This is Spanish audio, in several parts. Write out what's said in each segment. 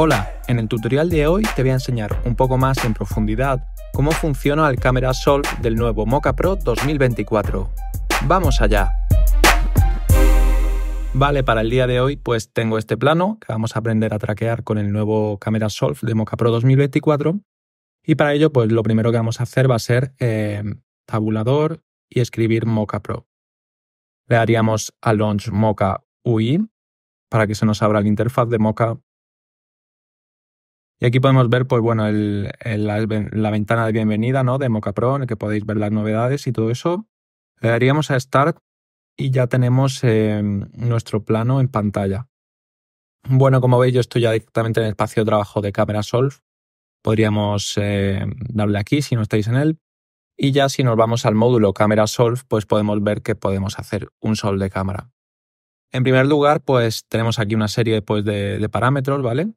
Hola, en el tutorial de hoy te voy a enseñar un poco más en profundidad cómo funciona el Camera Solve del nuevo Mocha Pro 2024. ¡Vamos allá! Vale, para el día de hoy pues tengo este plano que vamos a aprender a traquear con el nuevo Camera Solve de Moca Pro 2024 y para ello pues lo primero que vamos a hacer va a ser eh, tabulador y escribir Mocha Pro. Le daríamos a launch Mocha UI para que se nos abra la interfaz de Mocha y aquí podemos ver, pues bueno, la, ventana de bienvenida, ¿no? De Mocapro, en el que podéis ver las novedades y todo eso. Le daríamos a Start y ya tenemos em, nuestro plano en pantalla. Bueno, como veis, yo estoy ya directamente en el espacio de trabajo de Camera Solve. Podríamos em, darle aquí si no estáis en él. Y ya si nos vamos al módulo Camera Solve, pues podemos ver que podemos hacer un sol de cámara. En primer lugar, pues tenemos aquí una serie pues, de, de parámetros, ¿vale?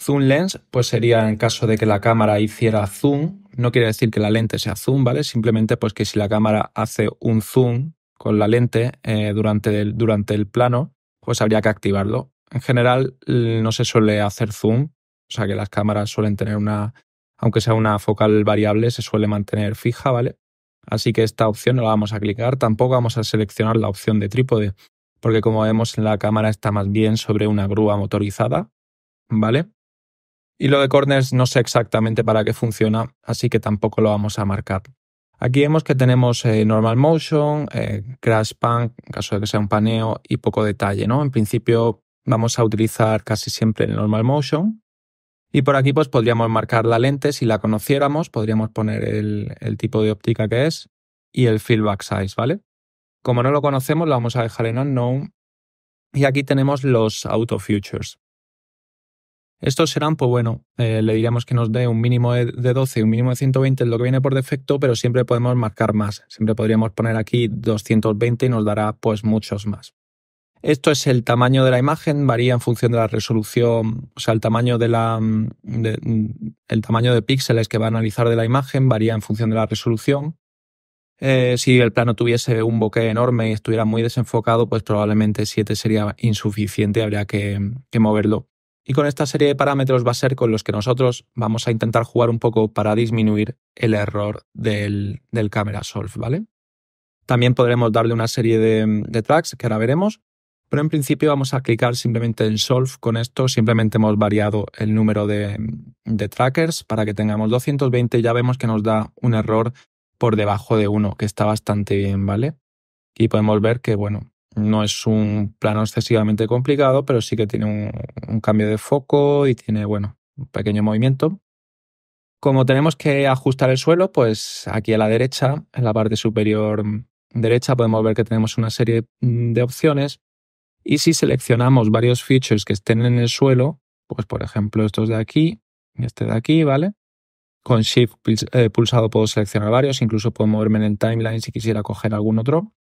Zoom lens, pues sería en caso de que la cámara hiciera zoom, no quiere decir que la lente sea zoom, ¿vale? Simplemente pues que si la cámara hace un zoom con la lente eh, durante, el, durante el plano, pues habría que activarlo. En general no se suele hacer zoom, o sea que las cámaras suelen tener una, aunque sea una focal variable, se suele mantener fija, ¿vale? Así que esta opción no la vamos a clicar, tampoco vamos a seleccionar la opción de trípode, porque como vemos la cámara está más bien sobre una grúa motorizada, ¿vale? Y lo de corners no sé exactamente para qué funciona, así que tampoco lo vamos a marcar. Aquí vemos que tenemos eh, normal motion, eh, crash pan, en caso de que sea un paneo, y poco detalle, ¿no? En principio vamos a utilizar casi siempre el normal motion. Y por aquí pues podríamos marcar la lente si la conociéramos, podríamos poner el, tipo de óptica que es y el feedback size, ¿vale? Como no lo conocemos, lo vamos a dejar en unknown. Y aquí tenemos los auto futures. Estos serán, pues bueno, eh, le diríamos que nos dé un mínimo de, 12 y un mínimo de 120 es lo que viene por defecto, pero siempre podemos marcar más. Siempre podríamos poner aquí 220 y nos dará pues muchos más. Esto es el tamaño de la imagen, varía en función de la resolución, o sea, el tamaño de la el tamaño de píxeles que va a analizar de la imagen varía en función de la resolución. Eh, si el plano tuviese un bokeh enorme y estuviera muy desenfocado, pues probablemente 7 sería insuficiente, habría que moverlo. Y con esta serie de parámetros va a ser con los que nosotros vamos a intentar jugar un poco para disminuir el error del, del camera solve, ¿vale? También podremos darle una serie de, tracks que ahora veremos, pero en principio vamos a clicar simplemente en solve con esto, simplemente hemos variado el número de, de trackers para que tengamos 220 y ya vemos que nos da un error por debajo de 1, que está bastante bien, ¿vale? Y podemos ver que, bueno, no es un plano excesivamente complicado, pero sí que tiene un, cambio de foco y tiene, bueno, un pequeño movimiento. Como tenemos que ajustar el suelo, pues aquí a la derecha, en la parte superior derecha, podemos ver que tenemos una serie de opciones. Y si seleccionamos varios features que estén en el suelo, pues por ejemplo estos de aquí y este de aquí, ¿vale? Con Shift eh, pulsado puedo seleccionar varios, incluso puedo moverme en el timeline si quisiera coger algún otro.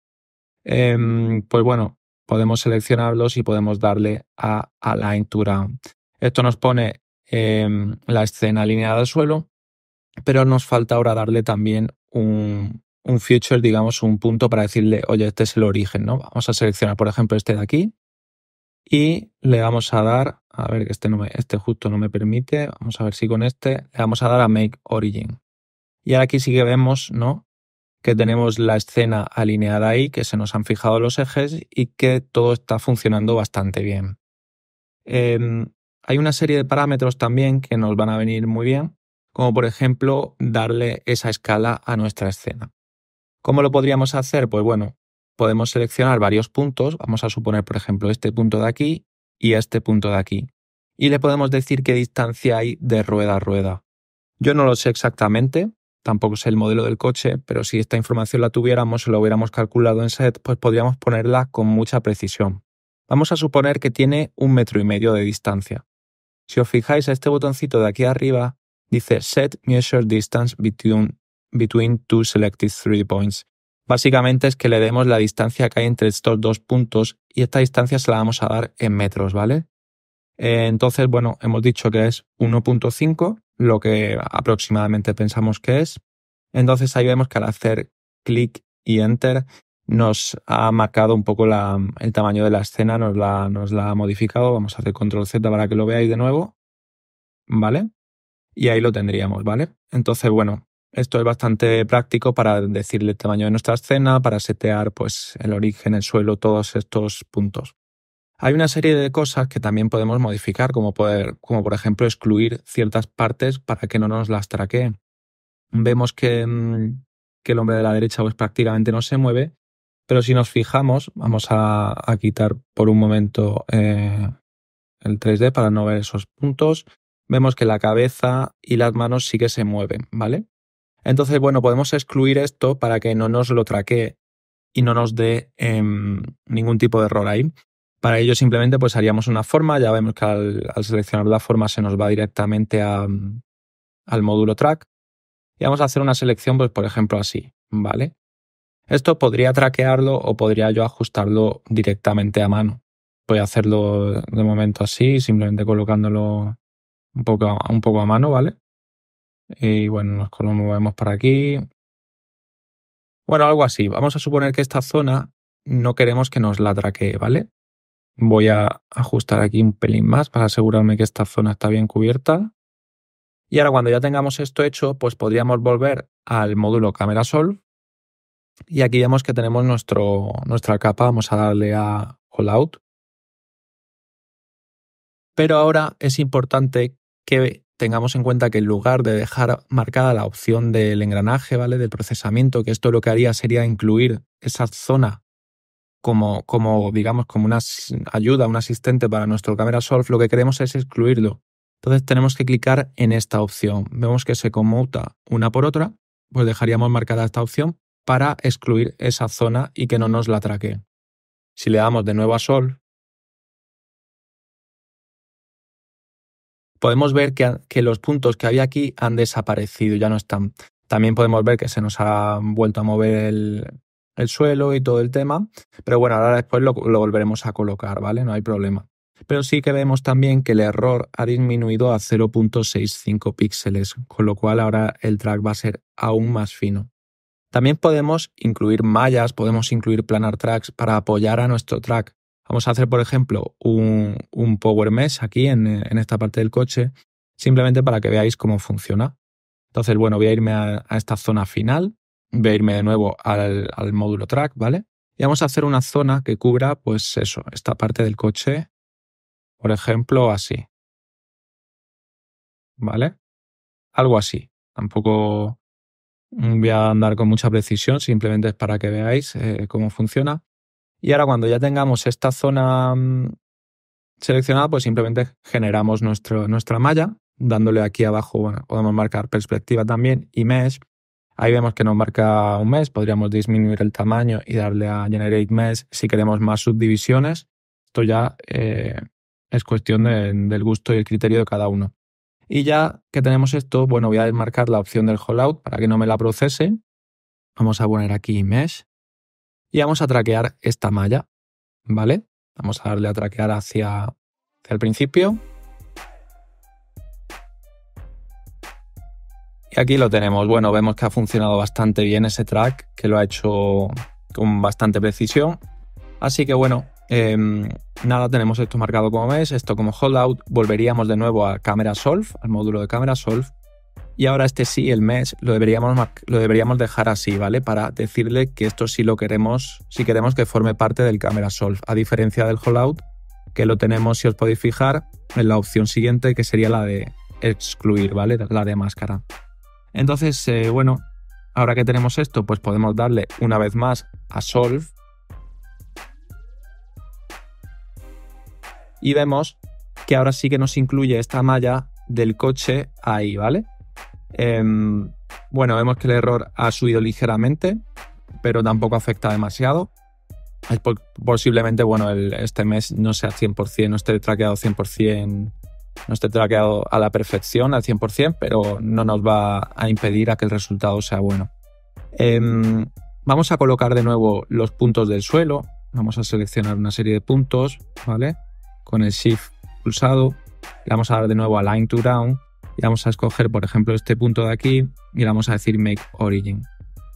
Em, pues bueno, podemos seleccionarlos y podemos darle a Align to Esto nos pone em, la escena alineada al suelo, pero nos falta ahora darle también un, un feature, digamos, un punto para decirle, oye, este es el origen, ¿no? Vamos a seleccionar, por ejemplo, este de aquí y le vamos a dar, a ver que este, este justo no me permite, vamos a ver si con este le vamos a dar a Make Origin. Y ahora aquí sí que vemos, ¿no? que tenemos la escena alineada ahí, que se nos han fijado los ejes y que todo está funcionando bastante bien. Em, hay una serie de parámetros también que nos van a venir muy bien, como por ejemplo darle esa escala a nuestra escena. ¿Cómo lo podríamos hacer? Pues bueno, podemos seleccionar varios puntos, vamos a suponer por ejemplo este punto de aquí y este punto de aquí, y le podemos decir qué distancia hay de rueda a rueda. Yo no lo sé exactamente, tampoco es el modelo del coche, pero si esta información la tuviéramos y la hubiéramos calculado en SET, pues podríamos ponerla con mucha precisión. Vamos a suponer que tiene un metro y medio de distancia. Si os fijáis a este botoncito de aquí arriba, dice Set Measure Distance between, between two selected three points. Básicamente es que le demos la distancia que hay entre estos dos puntos y esta distancia se la vamos a dar en metros, ¿vale? Eh, entonces, bueno, hemos dicho que es 1.5 lo que aproximadamente pensamos que es. Entonces ahí vemos que al hacer clic y enter nos ha marcado un poco el tamaño de la escena, nos la, la ha modificado. Vamos a hacer control Z para que lo veáis de nuevo. ¿Vale? Y ahí lo tendríamos, ¿vale? Entonces, bueno, esto es bastante práctico para decirle el tamaño de nuestra escena, para setear pues el origen, el suelo, todos estos puntos. Hay una serie de cosas que también podemos modificar, como, poder, como por ejemplo excluir ciertas partes para que no nos las traqueen. Vemos que, mm, el hombre de la derecha pues, prácticamente no se mueve, pero si nos fijamos, vamos a, quitar por un momento eh, el 3D para no ver esos puntos, vemos que la cabeza y las manos sí que se mueven, ¿vale? Entonces, bueno, podemos excluir esto para que no nos lo traquee y no nos dé em, ningún tipo de error ahí. Para ello simplemente pues haríamos una forma, ya vemos que al, seleccionar la forma se nos va directamente al módulo track y vamos a hacer una selección pues por ejemplo así, ¿vale? Esto podría traquearlo o podría yo ajustarlo directamente a mano. Voy a hacerlo de momento así, simplemente colocándolo un poco, poco a mano, ¿vale? Y bueno, nos movemos para aquí. Bueno, algo así. Vamos a suponer que esta zona no queremos que nos la traquee, ¿vale? Voy a ajustar aquí un pelín más para asegurarme que esta zona está bien cubierta. Y ahora cuando ya tengamos esto hecho, pues podríamos volver al módulo Camera Sol. Y aquí vemos que tenemos nuestro, nuestra capa. Vamos a darle a All Out. Pero ahora es importante que tengamos en cuenta que en lugar de dejar marcada la opción del engranaje, ¿vale? Del procesamiento, que esto lo que haría sería incluir esa zona como, digamos, como una ayuda, un asistente para nuestro Camera Solve, lo que queremos es excluirlo. Entonces tenemos que clicar en esta opción. Vemos que se conmuta una por otra, pues dejaríamos marcada esta opción para excluir esa zona y que no nos la traque. Si le damos de nuevo a Sol, podemos ver que, que los puntos que había aquí han desaparecido, ya no están. También podemos ver que se nos ha vuelto a mover el, el suelo y todo el tema. Pero bueno, ahora después lo, volveremos a colocar, ¿vale? No hay problema. Pero sí que vemos también que el error ha disminuido a 0.65 píxeles, con lo cual ahora el track va a ser aún más fino. También podemos incluir mallas, podemos incluir planar tracks para apoyar a nuestro track. Vamos a hacer, por ejemplo, un, power mesh aquí en, esta parte del coche, simplemente para que veáis cómo funciona. Entonces, bueno, voy a irme a esta zona final voy a irme de nuevo al, módulo track, ¿vale? Y vamos a hacer una zona que cubra, pues eso, esta parte del coche, por ejemplo, así. ¿Vale? Algo así. Tampoco voy a andar con mucha precisión, simplemente es para que veáis eh, cómo funciona. Y ahora cuando ya tengamos esta zona mm, seleccionada, pues simplemente generamos nuestra malla, dándole aquí abajo, bueno, podemos marcar perspectiva también y mesh, Ahí vemos que nos marca un mes, podríamos disminuir el tamaño y darle a generate Mesh si queremos más subdivisiones. Esto ya eh, es cuestión del gusto y el criterio de cada uno. Y ya que tenemos esto, bueno, voy a desmarcar la opción del Hallout para que no me la procese. Vamos a poner aquí mesh y vamos a traquear esta malla, ¿vale? Vamos a darle a traquear hacia el principio Y aquí lo tenemos. Bueno, vemos que ha funcionado bastante bien ese track, que lo ha hecho con bastante precisión. Así que bueno, em, nada, tenemos esto marcado como mes, esto como holdout. Volveríamos de nuevo a Camera Solve, al módulo de Camera Solve. Y ahora este sí, el mes, lo deberíamos, lo deberíamos dejar así, ¿vale? Para decirle que esto sí lo queremos, si queremos que forme parte del Camera Solve, a diferencia del holdout, que lo tenemos, si os podéis fijar, en la opción siguiente, que sería la de excluir, ¿vale? La de máscara. Entonces, eh, bueno, ahora que tenemos esto, pues podemos darle una vez más a solve y vemos que ahora sí que nos incluye esta malla del coche ahí, ¿vale? Em, bueno, vemos que el error ha subido ligeramente, pero tampoco afecta demasiado. posiblemente, bueno, este mes no sea 100%, no esté traqueado 100% no esté traqueado a la perfección, al 100%, pero no nos va a impedir a que el resultado sea bueno. Em, vamos a colocar de nuevo los puntos del suelo. Vamos a seleccionar una serie de puntos, ¿vale? Con el Shift pulsado. Le vamos a dar de nuevo a Line to down Y vamos a escoger, por ejemplo, este punto de aquí y le vamos a decir Make Origin.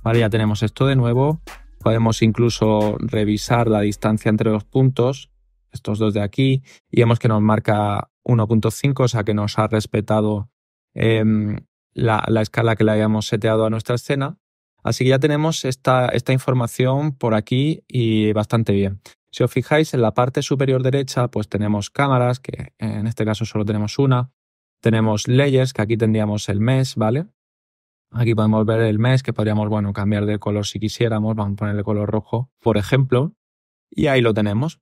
Vale, ya tenemos esto de nuevo. Podemos incluso revisar la distancia entre los puntos estos dos de aquí, y vemos que nos marca 1.5, o sea que nos ha respetado em, la, escala que le habíamos seteado a nuestra escena. Así que ya tenemos esta, esta información por aquí y bastante bien. Si os fijáis en la parte superior derecha, pues tenemos cámaras, que en este caso solo tenemos una. Tenemos layers, que aquí tendríamos el mes, ¿vale? Aquí podemos ver el mes, que podríamos, bueno, cambiar de color si quisiéramos. Vamos a ponerle color rojo, por ejemplo. Y ahí lo tenemos.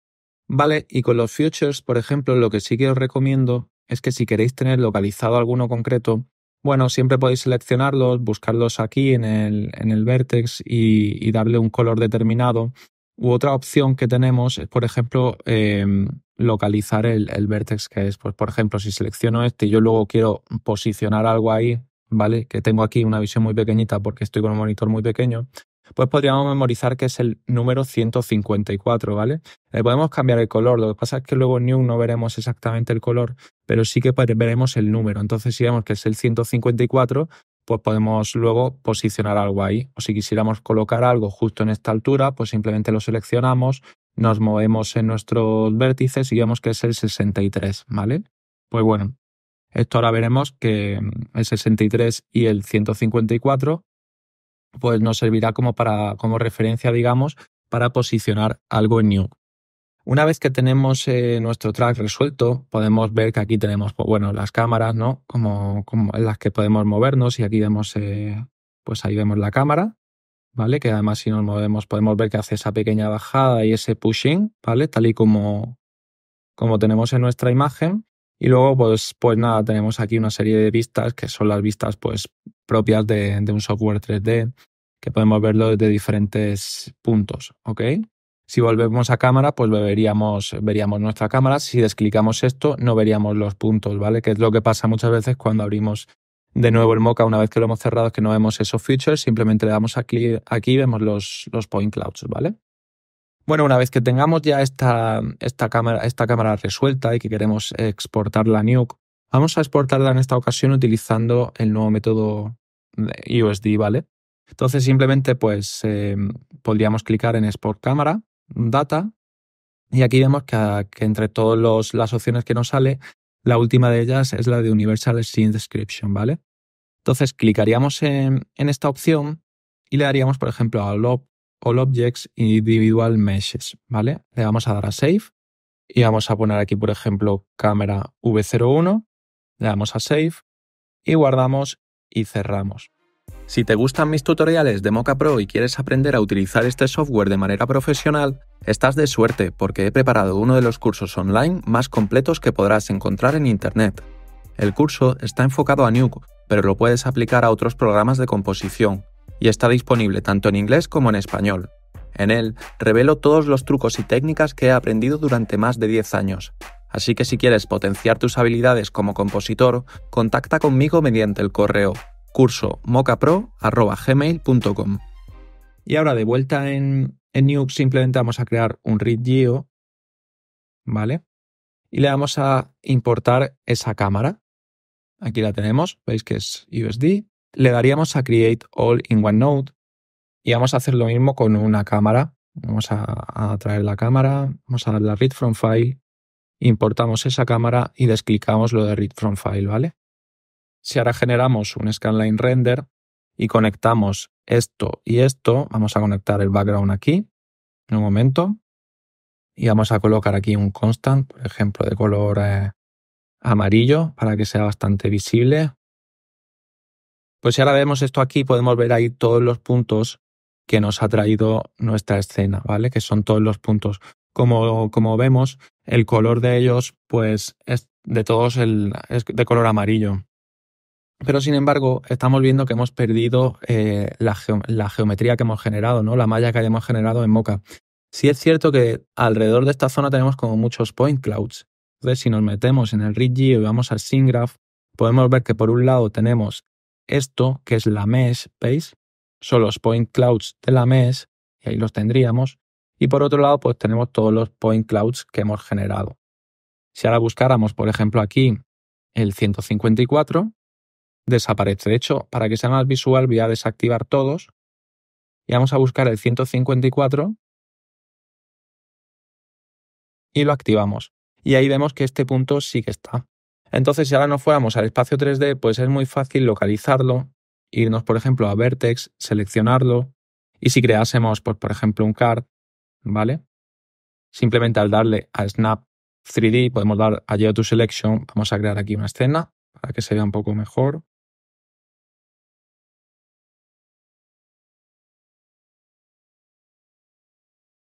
Vale, y con los futures, por ejemplo, lo que sí que os recomiendo es que si queréis tener localizado alguno concreto, bueno, siempre podéis seleccionarlos, buscarlos aquí en el, en vertex y, darle un color determinado. U otra opción que tenemos es, por ejemplo, em, localizar el, el vertex que es, pues, por ejemplo, si selecciono este y yo luego quiero posicionar algo ahí, ¿vale? Que tengo aquí una visión muy pequeñita porque estoy con un monitor muy pequeño, pues podríamos memorizar que es el número 154, ¿vale? Eh, podemos cambiar el color, lo que pasa es que luego en new no veremos exactamente el color, pero sí que veremos el número. Entonces, si vemos que es el 154, pues podemos luego posicionar algo ahí. O si quisiéramos colocar algo justo en esta altura, pues simplemente lo seleccionamos, nos movemos en nuestros vértices y vemos que es el 63, ¿vale? Pues bueno, esto ahora veremos que mm, el 63 y el 154 pues nos servirá como, para, como referencia, digamos, para posicionar algo en New. Una vez que tenemos eh, nuestro track resuelto, podemos ver que aquí tenemos pues, bueno, las cámaras, ¿no? Como, en las que podemos movernos y aquí vemos, eh, pues ahí vemos la cámara, ¿vale? Que además si nos movemos podemos ver que hace esa pequeña bajada y ese pushing, ¿vale? Tal y como, como tenemos en nuestra imagen. Y luego, pues, pues nada, tenemos aquí una serie de vistas que son las vistas pues, propias de, un software 3D, que podemos verlo desde diferentes puntos, ¿ok? Si volvemos a cámara, pues veríamos, veríamos nuestra cámara. Si desclicamos esto, no veríamos los puntos, ¿vale? Que es lo que pasa muchas veces cuando abrimos de nuevo el Mocha, una vez que lo hemos cerrado, es que no vemos esos features, simplemente le damos aquí, y vemos los, los point clouds, ¿vale? Bueno, una vez que tengamos ya esta, esta, cámara, esta cámara resuelta y que queremos exportarla a Nuke, vamos a exportarla en esta ocasión utilizando el nuevo método USD, ¿vale? Entonces simplemente pues eh, podríamos clicar en Export Cámara, Data, y aquí vemos que, entre todas las opciones que nos sale, la última de ellas es la de Universal Scene Description, ¿vale? Entonces clicaríamos en, esta opción y le daríamos, por ejemplo, a Lob. All Objects Individual Meshes, ¿vale? Le vamos a dar a Save y vamos a poner aquí, por ejemplo, cámara V01, le damos a Save y guardamos y cerramos. Si te gustan mis tutoriales de Mocha Pro y quieres aprender a utilizar este software de manera profesional, estás de suerte porque he preparado uno de los cursos online más completos que podrás encontrar en Internet. El curso está enfocado a Nuke, pero lo puedes aplicar a otros programas de composición, y está disponible tanto en inglés como en español. En él revelo todos los trucos y técnicas que he aprendido durante más de 10 años. Así que si quieres potenciar tus habilidades como compositor, contacta conmigo mediante el correo curso mocapro.gmail.com. Y ahora de vuelta en, Nuke, simplemente vamos a crear un read geo, ¿vale? Y le vamos a importar esa cámara. Aquí la tenemos, veis que es USD le daríamos a Create All in One Node y vamos a hacer lo mismo con una cámara. Vamos a, traer la cámara, vamos a darle a Read From File, importamos esa cámara y desclicamos lo de Read From File, ¿vale? Si ahora generamos un scanline render y conectamos esto y esto, vamos a conectar el background aquí, en un momento, y vamos a colocar aquí un constant, por ejemplo, de color eh, amarillo para que sea bastante visible. Pues si ahora vemos esto aquí, podemos ver ahí todos los puntos que nos ha traído nuestra escena, ¿vale? Que son todos los puntos. Como, como vemos, el color de ellos, pues es de todos el, es de color amarillo. Pero sin embargo, estamos viendo que hemos perdido eh, la, geometría que hemos generado, ¿no? La malla que hayamos generado en Mocha. Sí es cierto que alrededor de esta zona tenemos como muchos point clouds. Entonces, si nos metemos en el RIGI y vamos al SynGraph, podemos ver que por un lado tenemos esto, que es la mesh ¿veis? son los point clouds de la mesh, y ahí los tendríamos. Y por otro lado, pues tenemos todos los point clouds que hemos generado. Si ahora buscáramos, por ejemplo, aquí el 154, desaparece. De hecho, para que sea más visual, voy a desactivar todos. Y vamos a buscar el 154. Y lo activamos. Y ahí vemos que este punto sí que está. Entonces, si ahora nos fuéramos al espacio 3D, pues es muy fácil localizarlo, irnos, por ejemplo, a Vertex, seleccionarlo, y si creásemos, pues, por ejemplo, un card, ¿vale? Simplemente al darle a Snap 3D, podemos dar a Geo 2 Selection, vamos a crear aquí una escena para que se vea un poco mejor.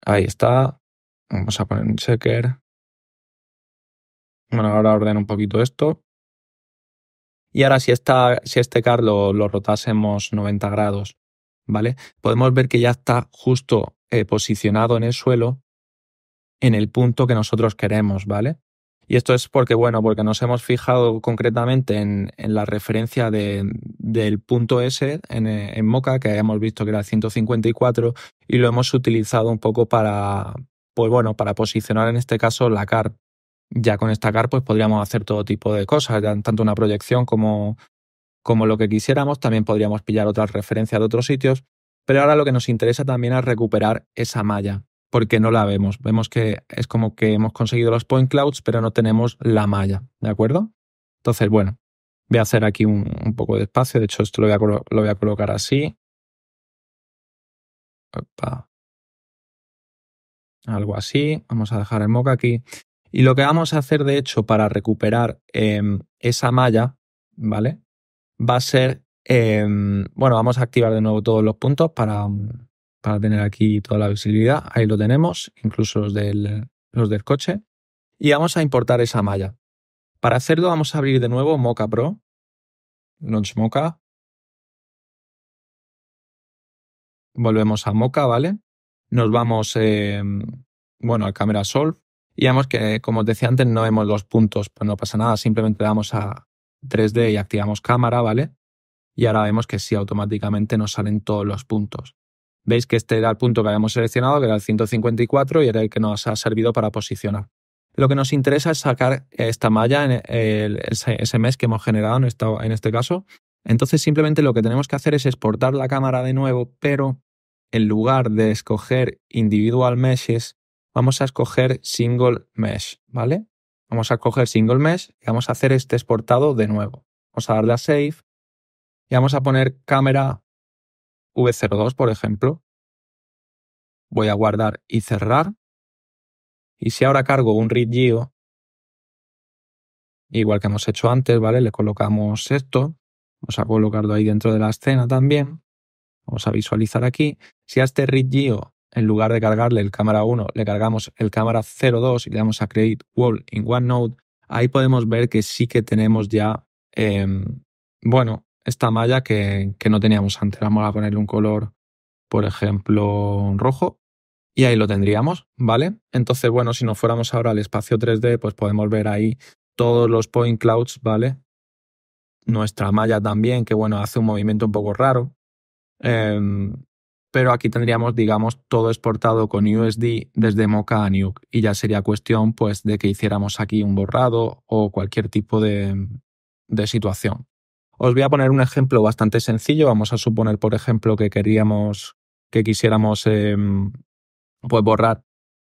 Ahí está. Vamos a poner un checker. Bueno, ahora ordeno un poquito esto. Y ahora si, este car lo, rotásemos 90 grados, ¿vale? Podemos ver que ya está justo eh, posicionado en el suelo en el punto que nosotros queremos, ¿vale? Y esto es porque, bueno, porque nos hemos fijado concretamente en, la referencia del punto S en, en Moca, que hemos visto que era 154, y lo hemos utilizado un poco para, pues bueno, para posicionar en este caso la car, ya con esta car, pues podríamos hacer todo tipo de cosas, tanto una proyección como, como lo que quisiéramos. También podríamos pillar otras referencias de otros sitios. Pero ahora lo que nos interesa también es recuperar esa malla, porque no la vemos. Vemos que es como que hemos conseguido los point clouds, pero no tenemos la malla, ¿de acuerdo? Entonces, bueno, voy a hacer aquí un, poco de espacio. De hecho, esto lo voy a, colocar así. Algo así. Vamos a dejar el mock aquí. Y lo que vamos a hacer, de hecho, para recuperar em, esa malla, ¿vale? Va a ser, em, bueno, vamos a activar de nuevo todos los puntos para, tener aquí toda la visibilidad. Ahí lo tenemos, incluso los del, los del coche. Y vamos a importar esa malla. Para hacerlo vamos a abrir de nuevo Mocha Pro, Launch Mocha. Volvemos a Mocha, ¿vale? Nos vamos, em, bueno, al Camera Solve y vemos que, como os decía antes, no vemos los puntos, pues no pasa nada, simplemente damos a 3D y activamos cámara, ¿vale? Y ahora vemos que sí, automáticamente nos salen todos los puntos. Veis que este era el punto que habíamos seleccionado, que era el 154 y era el que nos ha servido para posicionar. Lo que nos interesa es sacar esta malla, en ese mesh que hemos generado en, en este caso. Entonces simplemente lo que tenemos que hacer es exportar la cámara de nuevo, pero en lugar de escoger individual meshes, vamos a escoger single mesh, ¿vale? Vamos a escoger single mesh y vamos a hacer este exportado de nuevo. Vamos a darle a save y vamos a poner cámara V02, por ejemplo. Voy a guardar y cerrar. Y si ahora cargo un read igual que hemos hecho antes, ¿vale? Le colocamos esto. Vamos a colocarlo ahí dentro de la escena también. Vamos a visualizar aquí. Si a este read en lugar de cargarle el cámara 1, le cargamos el cámara 02 y le damos a Create Wall in One OneNote, ahí podemos ver que sí que tenemos ya, em, bueno, esta malla que, que no teníamos antes. Vamos a ponerle un color, por ejemplo, rojo. Y ahí lo tendríamos, ¿vale? Entonces, bueno, si nos fuéramos ahora al espacio 3D, pues podemos ver ahí todos los point clouds, ¿vale? Nuestra malla también, que bueno, hace un movimiento un poco raro. Em, pero aquí tendríamos, digamos, todo exportado con USD desde Mocha a Nuke y ya sería cuestión pues de que hiciéramos aquí un borrado o cualquier tipo de, situación. Os voy a poner un ejemplo bastante sencillo. Vamos a suponer, por ejemplo, que queríamos, que quisiéramos em, pues borrar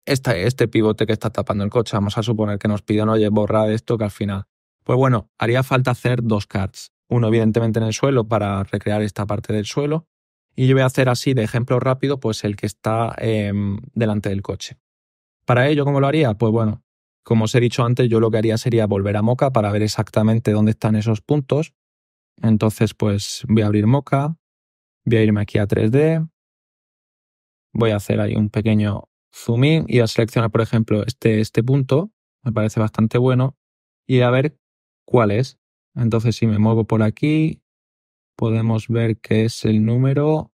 este pivote que está tapando el coche. Vamos a suponer que nos pidan, oye, borra esto que al final. Pues bueno, haría falta hacer dos cards. Uno, evidentemente, en el suelo para recrear esta parte del suelo y yo voy a hacer así de ejemplo rápido, pues el que está em, delante del coche. Para ello, ¿cómo lo haría? Pues bueno, como os he dicho antes, yo lo que haría sería volver a Moca para ver exactamente dónde están esos puntos. Entonces, pues voy a abrir Moca, voy a irme aquí a 3D, voy a hacer ahí un pequeño zoom y a seleccionar, por ejemplo, este, este punto, me parece bastante bueno, y a ver cuál es. Entonces, si me muevo por aquí, podemos ver que es el número...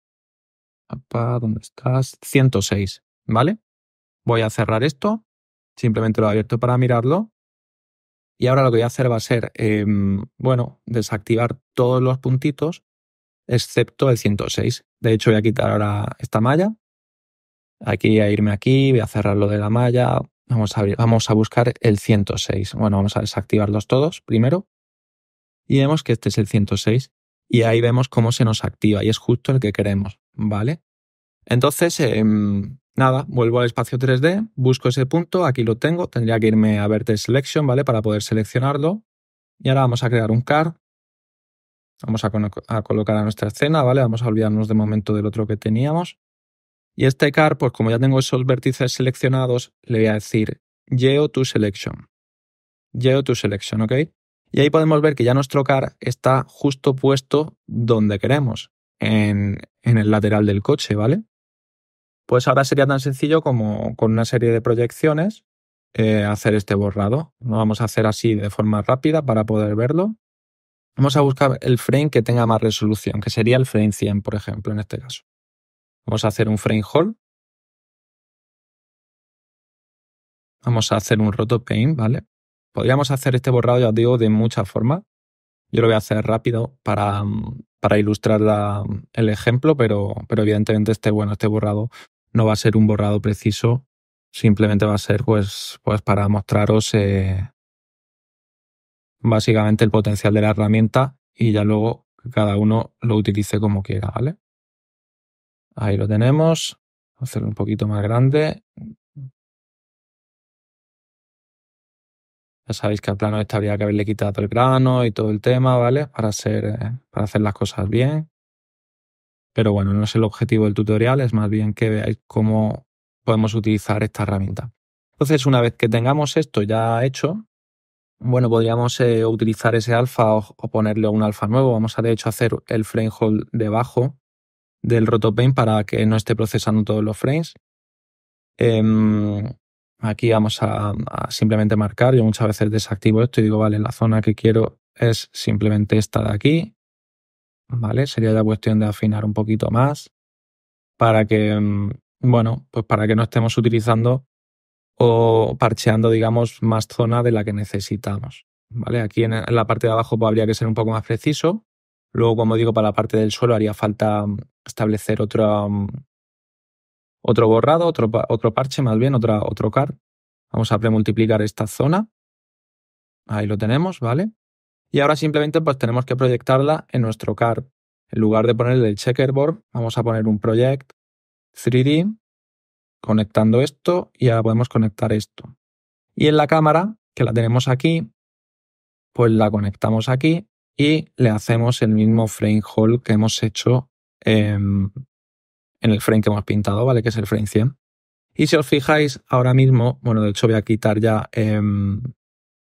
¿Dónde estás? 106, ¿vale? Voy a cerrar esto, simplemente lo he abierto para mirarlo. Y ahora lo que voy a hacer va a ser, em, bueno, desactivar todos los puntitos excepto el 106. De hecho, voy a quitar ahora esta malla. Aquí a irme aquí, voy a cerrar lo de la malla. Vamos a, vamos a buscar el 106. Bueno, vamos a desactivarlos todos primero. Y vemos que este es el 106 y ahí vemos cómo se nos activa y es justo el que queremos, ¿vale? Entonces, em, nada, vuelvo al espacio 3D, busco ese punto, aquí lo tengo, tendría que irme a verte selection, ¿vale? Para poder seleccionarlo. Y ahora vamos a crear un car. Vamos a, colocar a nuestra escena, ¿vale? Vamos a olvidarnos de momento del otro que teníamos. Y este car, pues como ya tengo esos vértices seleccionados, le voy a decir Geo to Selection. Geo to Selection, ¿ok? Y ahí podemos ver que ya nuestro car está justo puesto donde queremos, en, el lateral del coche, ¿vale? Pues ahora sería tan sencillo como con una serie de proyecciones eh, hacer este borrado. Lo vamos a hacer así de forma rápida para poder verlo. Vamos a buscar el frame que tenga más resolución, que sería el frame 100, por ejemplo, en este caso. Vamos a hacer un frame hall. Vamos a hacer un roto paint, ¿vale? Podríamos hacer este borrado, ya os digo, de muchas formas. Yo lo voy a hacer rápido para, mm, para ilustrar el ejemplo, pero, pero evidentemente este, bueno, este borrado no va a ser un borrado preciso, simplemente va a ser pues, pues para mostraros eh, básicamente el potencial de la herramienta y ya luego cada uno lo utilice como quiera, ¿vale? Ahí lo tenemos. Hacerlo un poquito más grande. Ya sabéis que al plano este habría que haberle quitado el grano y todo el tema, ¿vale? Para hacer, eh, para hacer las cosas bien. Pero bueno, no es el objetivo del tutorial, es más bien que veáis cómo podemos utilizar esta herramienta. Entonces, una vez que tengamos esto ya hecho, bueno, podríamos eh, utilizar ese alfa o, ponerle un alfa nuevo. Vamos a de hecho hacer el frame hold debajo del rotopaint para que no esté procesando todos los frames. Em, Aquí vamos a, simplemente marcar. Yo muchas veces desactivo esto y digo, vale, la zona que quiero es simplemente esta de aquí. ¿Vale? Sería la cuestión de afinar un poquito más para que, mm, bueno, pues para que no estemos utilizando o parcheando, digamos, más zona de la que necesitamos. ¿Vale? Aquí en la parte de abajo pues, habría que ser un poco más preciso. Luego, como digo, para la parte del suelo haría falta mm, establecer otra, mm, otro borrado, otro, parche más bien, otra, otro car. Vamos a premultiplicar esta zona. Ahí lo tenemos, ¿vale? Y ahora simplemente pues tenemos que proyectarla en nuestro car. En lugar de ponerle el checkerboard, vamos a poner un project 3D conectando esto y ahora podemos conectar esto. Y en la cámara, que la tenemos aquí, pues la conectamos aquí y le hacemos el mismo frame hole que hemos hecho en, en el frame que hemos pintado, ¿vale? Que es el frame 100. Y si os fijáis, ahora mismo, bueno, de hecho voy a quitar ya, em,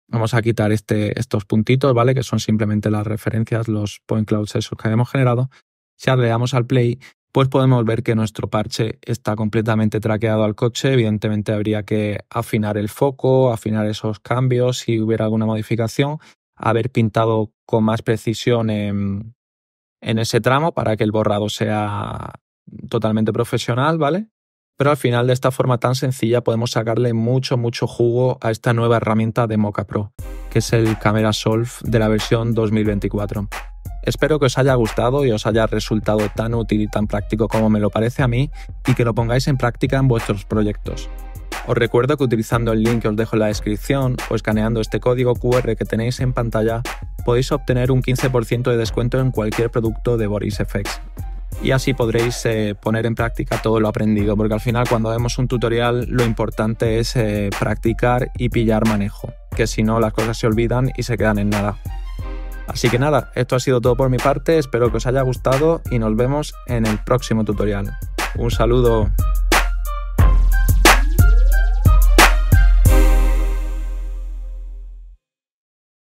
vamos a quitar este, estos puntitos, ¿vale? Que son simplemente las referencias, los point clouds esos que habíamos generado. Si le damos al play, pues podemos ver que nuestro parche está completamente traqueado al coche. Evidentemente habría que afinar el foco, afinar esos cambios, si hubiera alguna modificación, haber pintado con más precisión en ese tramo para que el borrado sea totalmente profesional, ¿vale? Pero al final de esta forma tan sencilla podemos sacarle mucho, mucho jugo a esta nueva herramienta de Mocha Pro, que es el Camera Solve de la versión 2024. Espero que os haya gustado y os haya resultado tan útil y tan práctico como me lo parece a mí y que lo pongáis en práctica en vuestros proyectos. Os recuerdo que utilizando el link que os dejo en la descripción o escaneando este código QR que tenéis en pantalla podéis obtener un 15% de descuento en cualquier producto de Boris FX y así podréis eh, poner en práctica todo lo aprendido, porque al final cuando vemos un tutorial lo importante es eh, practicar y pillar manejo, que si no las cosas se olvidan y se quedan en nada. Así que nada, esto ha sido todo por mi parte, espero que os haya gustado y nos vemos en el próximo tutorial. Un saludo.